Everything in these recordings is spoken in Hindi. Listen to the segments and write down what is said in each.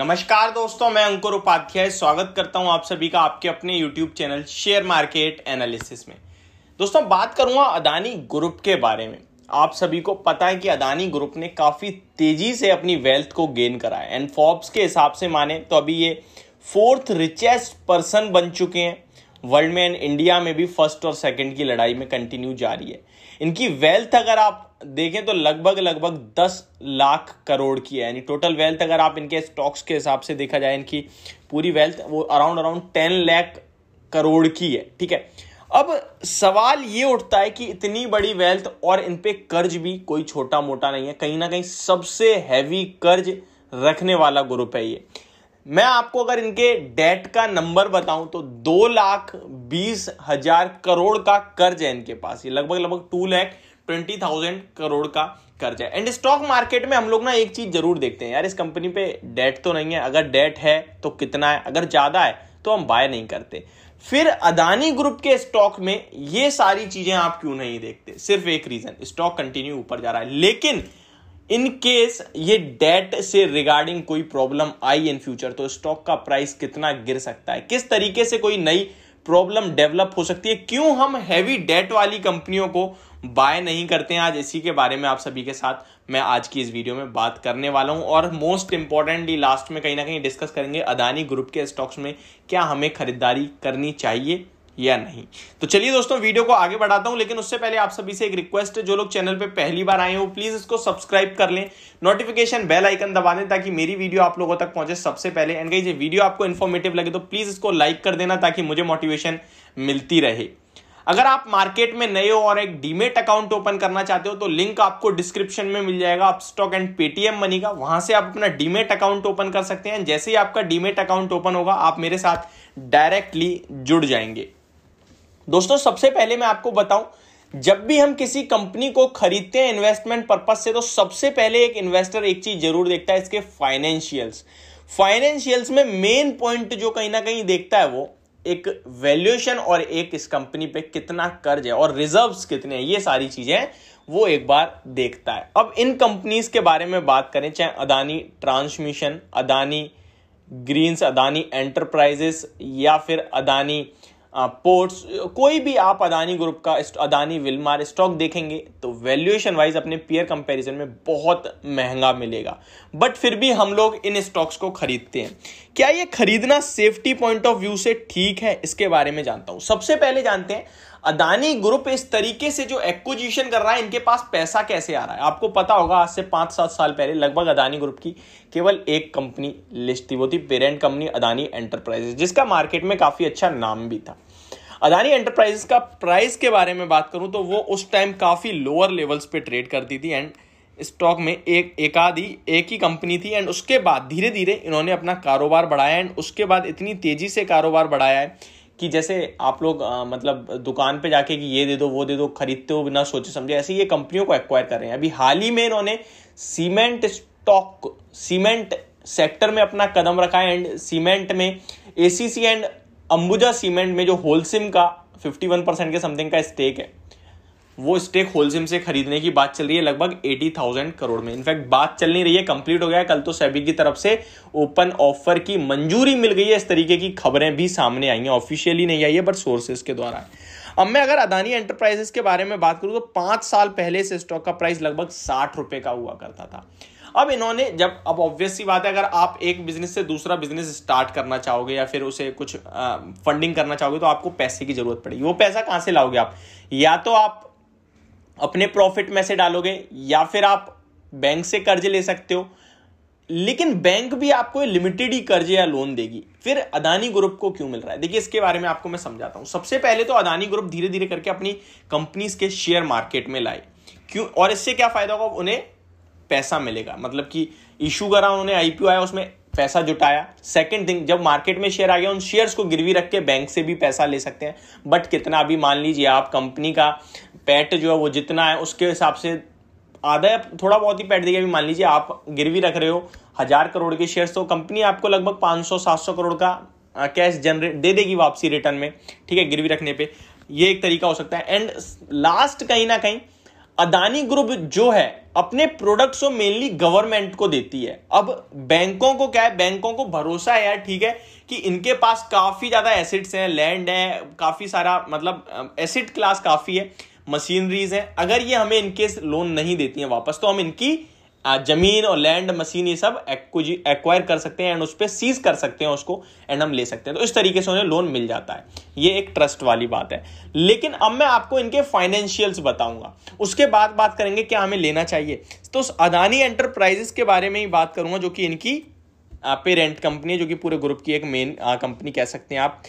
नमस्कार दोस्तों मैं अंकुर उपाध्याय स्वागत करता हूं आप सभी का आपके अपने YouTube channel share market analysis में दोस्तों बात करूंगा अदानी ग्रुप के बारे में आप सभी को पता है कि अदानी ग्रुप ने काफ़ी तेज़ी से अपनी वेल्थ को गेन करा है एंड फोर्ब्स के हिसाब से माने तो अभी ये फोर्थ रिचेस्ट पर्सन बन चुके हैं वर्ल्ड में एंड इंडिया में भी फर्स्ट और सेकंड की लड़ाई में कंटिन्यू जारी है इनकी वेल्थ अगर आप देखें तो लगभग लगभग दस लाख करोड़ की है यानी टोटल वेल्थ अगर आप इनके स्टॉक्स के हिसाब से देखा जाए इनकी पूरी वेल्थ वो around around ten lakh crore की है ठीक है अब सवाल ये उठता है कि इतनी बड़ी वेल्थ और इन पे कर्ज भी कोई छोटा मोटा नहीं है कहीं ना कहीं सबसे हैवी कर्ज रखने वाला ग्रुप है ये मैं आपको अगर इनके डेट का नंबर बताऊं तो दो लाख बीस हजार करोड़ का कर्ज है इनके पास ये लगभग लगभग two lakh twenty thousand crore का कर्ज है एंड स्टॉक मार्केट में हम लोग ना एक चीज जरूर देखते हैं यार इस कंपनी पे डेट तो नहीं है अगर डेट है तो कितना है अगर ज्यादा है तो हम बाय नहीं करते फिर अदानी ग्रुप के स्टॉक में ये सारी चीजें आप क्यों नहीं देखते सिर्फ एक रीजन स्टॉक कंटिन्यू ऊपर जा रहा है लेकिन इन केस ये डेट से रिगार्डिंग कोई प्रॉब्लम आई इन फ्यूचर तो स्टॉक का प्राइस कितना गिर सकता है किस तरीके से कोई नई प्रॉब्लम डेवलप हो सकती है क्यों हम हैवी डेट वाली कंपनियों को बाय नहीं करते हैं आज इसी के बारे में आप सभी के साथ मैं आज की इस वीडियो में बात करने वाला हूं और मोस्ट इंपॉर्टेंटली लास्ट में कहीं ना कहीं डिस्कस करेंगे अदानी ग्रुप के स्टॉक्स में क्या हमें खरीदारी करनी चाहिए या नहीं तो चलिए दोस्तों वीडियो को आगे बढ़ाता हूं लेकिन उससे पहले आप सभी से एक रिक्वेस्ट है जो लोग चैनल पे पहली बार आए हो प्लीज इसको सब्सक्राइब कर लें नोटिफिकेशन बेल आइकन दबा दें ताकि मेरी वीडियो आप लोगों तक पहुंचे सबसे पहले एंड ये वीडियो आपको इन्फॉर्मेटिव लगे तो प्लीज इसको लाइक कर देना ताकि मुझे मोटिवेशन मिलती रहे अगर आप मार्केट में नए हो और एक डीमेट अकाउंट ओपन करना चाहते हो तो लिंक आपको डिस्क्रिप्शन में मिल जाएगा आप स्टॉक एंड पेटीएम मनी का वहां से आप अपना डीमेट अकाउंट ओपन कर सकते हैं जैसे ही आपका डीमेट अकाउंट ओपन होगा आप मेरे साथ डायरेक्टली जुड़ जाएंगे दोस्तों सबसे पहले मैं आपको बताऊं जब भी हम किसी कंपनी को खरीदते हैं इन्वेस्टमेंट पर्पज से तो सबसे पहले एक इन्वेस्टर एक चीज जरूर देखता है इसके फाइनेंशियल्स फाइनेंशियल्स में मेन पॉइंट जो कहीं ना कहीं देखता है वो एक वैल्यूएशन और एक इस कंपनी पे कितना कर्ज है और रिजर्व्स कितने हैं ये सारी चीजें वो एक बार देखता है अब इन कंपनीज के बारे में बात करें चाहे Adani transmission Adani greens Adani enterprises या फिर अदानी पोर्ट्स कोई भी आप अदानी ग्रुप का अदानी विलमार स्टॉक देखेंगे तो वैल्यूएशन वाइज अपने पेयर कंपैरिजन में बहुत महंगा मिलेगा बट फिर भी हम लोग इन स्टॉक्स को खरीदते हैं क्या ये खरीदना सेफ्टी पॉइंट ऑफ व्यू से ठीक है इसके बारे में जानता हूं सबसे पहले जानते हैं अदानी ग्रुप इस तरीके से जो एक्विजिशन कर रहा है इनके पास पैसा कैसे आ रहा है आपको पता होगा आज से पांच सात साल पहले लगभग अदानी ग्रुप की केवल एक कंपनी लिस्ट थी वो थी पेरेंट कंपनी अदानी एंटरप्राइजेस जिसका मार्केट में काफ़ी अच्छा नाम भी था अदानी एंटरप्राइजेस का प्राइस के बारे में बात करूं तो वो उस टाइम काफ़ी लोअर लेवल्स पे ट्रेड करती थी एंड स्टॉक में एक एक आधी एक ही कंपनी थी एंड उसके बाद धीरे धीरे इन्होंने अपना कारोबार बढ़ाया एंड उसके बाद इतनी तेज़ी से कारोबार बढ़ाया है कि जैसे आप लोग आ, मतलब दुकान पे जाके कि ये दे दो वो दे दो खरीदते हो बिना सोचे समझे ऐसे ये कंपनियों को एक्वायर कर रहे हैं अभी हाल ही में इन्होंने सीमेंट स्टॉक सीमेंट सेक्टर में अपना कदम रखा है एंड सीमेंट में एसीसी एंड अंबुजा सीमेंट में जो होलसिम का 51 परसेंट के समथिंग का स्टेक है वो स्टेक होल्सिम से खरीदने की बात चल रही है लगभग एटी थाउजेंड करोड़ में इनफैक्ट बात चल नहीं रही है कंप्लीट हो गया कल तो सैबिक की तरफ से ओपन ऑफर की मंजूरी मिल गई है इस तरीके की खबरें भी सामने आई हैं ऑफिशियली नहीं आई है बट सोर्सेज के द्वारा अब मैं अगर अदानी एंटरप्राइजेस के बारे में बात करूँ तो पाँच साल पहले से स्टॉक का प्राइस लगभग साठ रुपए का हुआ करता था अब इन्होंने जब अब ऑब्वियस सी बात है अगर आप एक बिजनेस से दूसरा बिजनेस स्टार्ट करना चाहोगे या फिर उसे कुछ आ, फंडिंग करना चाहोगे तो आपको पैसे की जरूरत पड़ेगी वो पैसा कहाँ से लाओगे आप या तो आप अपने प्रॉफिट में से डालोगे या फिर आप बैंक से कर्ज ले सकते हो लेकिन बैंक भी आपको लिमिटेड ही कर्ज या लोन देगी फिर अदानी ग्रुप को क्यों मिल रहा है देखिए इसके बारे में आपको मैं समझाता हूं सबसे पहले तो अदानी ग्रुप धीरे धीरे करके अपनी कंपनीज के शेयर मार्केट में लाए क्यों और इससे क्या फायदा होगा उन्हें पैसा मिलेगा मतलब कि इशू करा उन्होंने आईपीओ आया उसमें पैसा जुटाया सेकंड थिंग जब मार्केट में शेयर आ गया उन शेयर्स को गिरवी रख के बैंक से भी पैसा ले सकते हैं बट कितना भी मान लीजिए आप कंपनी का पैट जो है वो जितना है उसके हिसाब से आधा या थोड़ा बहुत ही पैट अभी मान लीजिए आप गिरवी रख रहे हो हजार करोड़ के शेयर्स तो कंपनी आपको लगभग सात सौ करोड़ का कैश जनरेट दे देगी वापसी रिटर्न में ठीक है गिरवी रखने पर ये एक तरीका हो सकता है एंड लास्ट कहीं ना कहीं अदानी ग्रुप जो है अपने प्रोडक्ट्स को मेनली गवर्नमेंट को देती है अब बैंकों को क्या है बैंकों को भरोसा है यार ठीक है कि इनके पास काफ़ी ज़्यादा एसिड्स हैं लैंड है काफ़ी सारा मतलब एसिड क्लास काफ़ी है मशीनरीज हैं अगर ये हमें इनकेस लोन नहीं देती हैं वापस तो हम इनकी जमीन और लैंड मशीन ये सब एक्वायर कर सकते हैं एंड उस पर सीज कर सकते हैं उसको एंड हम ले सकते हैं तो इस तरीके से उन्हें लोन मिल जाता है ये एक ट्रस्ट वाली बात है लेकिन अब मैं आपको इनके फाइनेंशियल्स बताऊंगा उसके बाद बात करेंगे क्या हमें लेना चाहिए तो उस अदानी एंटरप्राइजेस के बारे में ही बात करूंगा जो कि इनकी पेरेंट कंपनी है जो कि पूरे ग्रुप की एक मेन कंपनी कह सकते हैं आप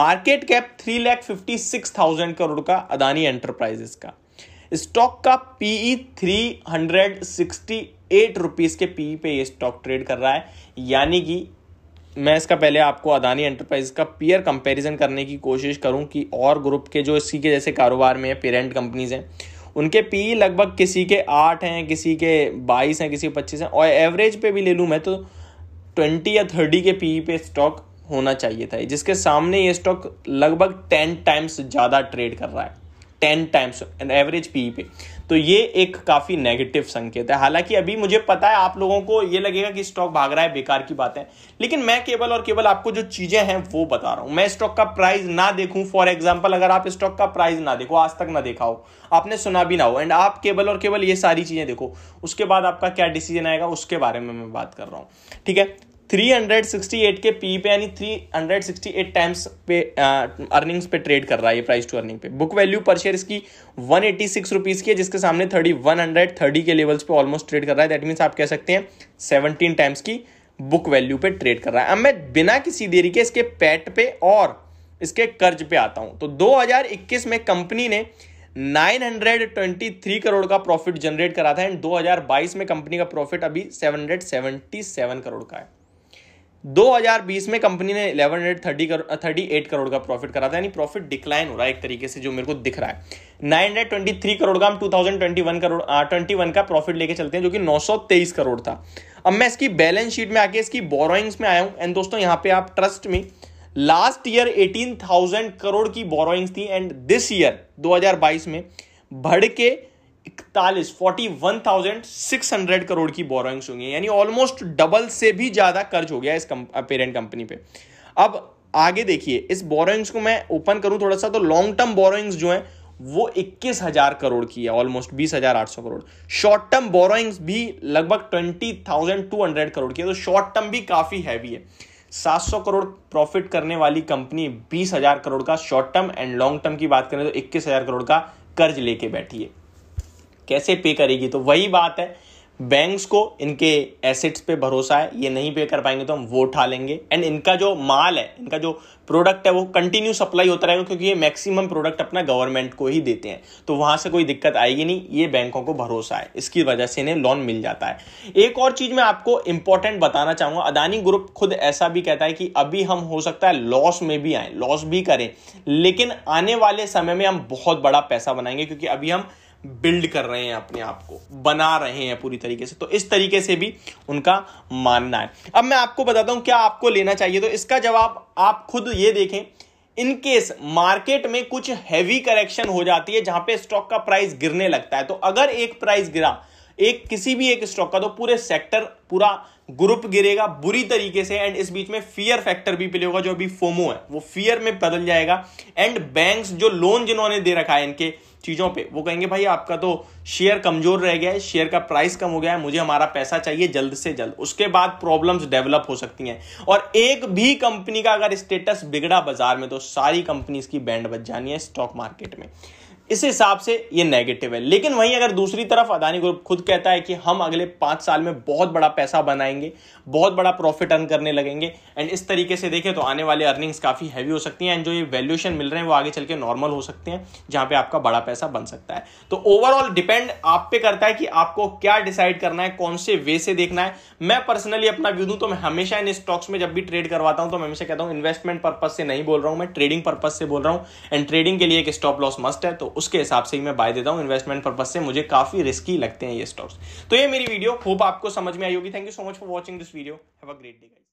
market cap three lakh fifty six thousand crore का अदानी एंटरप्राइजेस का स्टॉक का PE three hundred sixty eight rupees के पीई e पे ये स्टॉक ट्रेड कर रहा है यानी कि मैं इसका पहले आपको अदानी एंटरप्राइज का पीयर कंपैरिजन करने की कोशिश करूं कि और ग्रुप के जो इसी के जैसे कारोबार में है पेरेंट कंपनीज हैं उनके पी e लगभग किसी के आठ हैं किसी के बाईस हैं किसी के पच्चीस हैं और एवरेज पे भी ले लूँ मैं तो ट्वेंटी या थर्टी के पी e पे स्टॉक होना चाहिए था जिसके सामने ये स्टॉक लगभग टेन टाइम्स ज़्यादा ट्रेड कर रहा है टेन टाइम्स एवरेज पी पे तो ये एक काफ़ी नेगेटिव संकेत है हालांकि अभी मुझे पता है आप लोगों को ये लगेगा कि स्टॉक भाग रहा है बेकार की बात है लेकिन मैं केवल और केवल आपको जो चीज़ें हैं वो बता रहा हूं मैं स्टॉक का प्राइस ना देखूं फॉर एग्जाम्पल अगर आप स्टॉक का प्राइस ना देखो आज तक ना देखा हो आपने सुना भी ना हो एंड आप केवल और केवल ये सारी चीज़ें देखो उसके बाद आपका क्या डिसीजन आएगा उसके बारे में मैं बात कर रहा हूँ ठीक है 368 के पी पे यानी 368 टाइम्स पे अर्निंग्स पे ट्रेड कर रहा है ये प्राइस टू अर्निंग पे बुक वैल्यू पर शेयर इसकी वन एटी सिक्स रुपीज़ की है जिसके सामने थर्टी वन हंड्रेड थर्टी के लेवल्स पे ऑलमोस्ट ट्रेड कर रहा है दैट मीन्स आप कह सकते हैं सेवनटीन टाइम्स की बुक वैल्यू पे ट्रेड कर रहा है अब मैं बिना किसी देरी के इसके पैट पे और इसके कर्ज पे आता हूँ तो इक्कीस में कंपनी ने 923 करोड़ का प्रॉफिट जनरेट करा था एंड 2022 में कंपनी का प्रॉफिट अभी 777 करोड़ का है 2020 में कंपनी ने eleven hundred thirty thirty eight crore का प्रॉफिट करा था यानी प्रॉफिट डिक्लाइन हो रहा है एक तरीके से जो मेरे को दिख रहा है 923 करोड़ का हम 2021 करोड़ ट्वेंटी वन का प्रॉफिट लेके चलते हैं जो कि 923 करोड़ था अब मैं इसकी बैलेंस शीट में आके इसकी बोरोइंग्स में आया हूं एंड दोस्तों यहाँ पे आप ट्रस्ट में लास्ट ईयर 18,000 करोड़ की बोरोइंग्स थी एंड दिस ईयर 2022 में बढ़ के इकतालीस forty one thousand six hundred crore की बोरोइंग्स होंगी यानी ऑलमोस्ट डबल से भी ज़्यादा कर्ज हो गया इस पेरेंट कंपनी पे अब आगे देखिए इस बोरोइंग्स को मैं ओपन करूं थोड़ा सा तो लॉन्ग टर्म बोरोइंग्स जो है वो इक्कीस हजार करोड़ की है ऑलमोस्ट बीस हजार आठ सौ करोड़ शॉर्ट टर्म बोरोइंग्स भी लगभग twenty thousand two hundred crore की है तो शॉर्ट टर्म भी काफ़ी हैवी है सात सौ करोड़ प्रॉफिट करने वाली कंपनी बीस हजार करोड़ का short term and long term की बात करें तो इक्कीस हजार करोड़ का कर्ज लेके बैठी है कैसे पे करेगी तो वही बात है बैंक्स को इनके एसेट्स पे भरोसा है ये नहीं पे कर पाएंगे तो हम वो उठा लेंगे एंड इनका जो माल है इनका जो प्रोडक्ट है वो कंटिन्यू सप्लाई होता रहेगा क्योंकि ये मैक्सिमम प्रोडक्ट अपना गवर्नमेंट को ही देते हैं तो वहां से कोई दिक्कत आएगी नहीं ये बैंकों को भरोसा है इसकी वजह से इन्हें लोन मिल जाता है एक और चीज मैं आपको इंपॉर्टेंट बताना चाहूंगा अदानी ग्रुप खुद ऐसा भी कहता है कि अभी हम हो सकता है लॉस में भी आए लॉस भी करें लेकिन आने वाले समय में हम बहुत बड़ा पैसा बनाएंगे क्योंकि अभी हम बिल्ड कर रहे हैं अपने आप को बना रहे हैं पूरी तरीके से तो इस तरीके से भी उनका मानना है अब मैं आपको बताता हूं क्या आपको लेना चाहिए तो इसका जवाब आप खुद ये देखें इन केस मार्केट में कुछ हैवी करेक्शन हो जाती है जहां पे स्टॉक का प्राइस गिरने लगता है तो अगर एक प्राइस गिरा एक किसी भी एक स्टॉक का तो पूरे सेक्टर पूरा ग्रुप गिरेगा बुरी तरीके से एंड इस बीच में फियर फैक्टर भी प्ले होगा जो अभी फोमो है वो फियर में बदल जाएगा एंड बैंक्स जो लोन जिन्होंने दे रखा है इनके चीज़ों पे वो कहेंगे भाई आपका तो शेयर कमजोर रह गया है शेयर का प्राइस कम हो गया है मुझे हमारा पैसा चाहिए जल्द से जल्द उसके बाद प्रॉब्लम्स डेवलप हो सकती हैं और एक भी कंपनी का अगर स्टेटस बिगड़ा बाजार में तो सारी कंपनीज की बैंड बच जानी है स्टॉक मार्केट में इस हिसाब से ये नेगेटिव है लेकिन वहीं अगर दूसरी तरफ अदानी ग्रुप खुद कहता है कि हम अगले पांच साल में बहुत बड़ा पैसा बनाएंगे बहुत बड़ा प्रॉफिट अर्न करने लगेंगे एंड इस तरीके से देखें तो आने वाले अर्निंग्स काफ़ी हैवी हो सकती हैं एंड जो ये वैल्यूएशन मिल रहे हैं वो आगे चल के नॉर्मल हो सकते हैं जहां पे आपका बड़ा पैसा बन सकता है तो ओवरऑल डिपेंड आप पे करता है कि आपको क्या डिसाइड करना है कौन से वे से देखना है मैं पर्सनली अपना व्यू दूँ तो मैं हमेशा इन स्टॉक्स में जब भी ट्रेड करवाता हूँ तो मैं हमेशा कहता हूँ इन्वेस्टमेंट पर्पज से नहीं बोल रहा हूँ मैं ट्रेडिंग पर्पज से बोल रहा हूँ एंड ट्रेडिंग के लिए एक स्टॉप लॉस मस्ट है तो उसके हिसाब से ही मैं बाय देता हूँ इन्वेस्टमेंट पर्पज से मुझे काफ़ी रिस्की लगते हैं ये स्टॉक्स तो ये मेरी वीडियो होप आपको समझ में आई होगी thank you so much for watching this video have a great day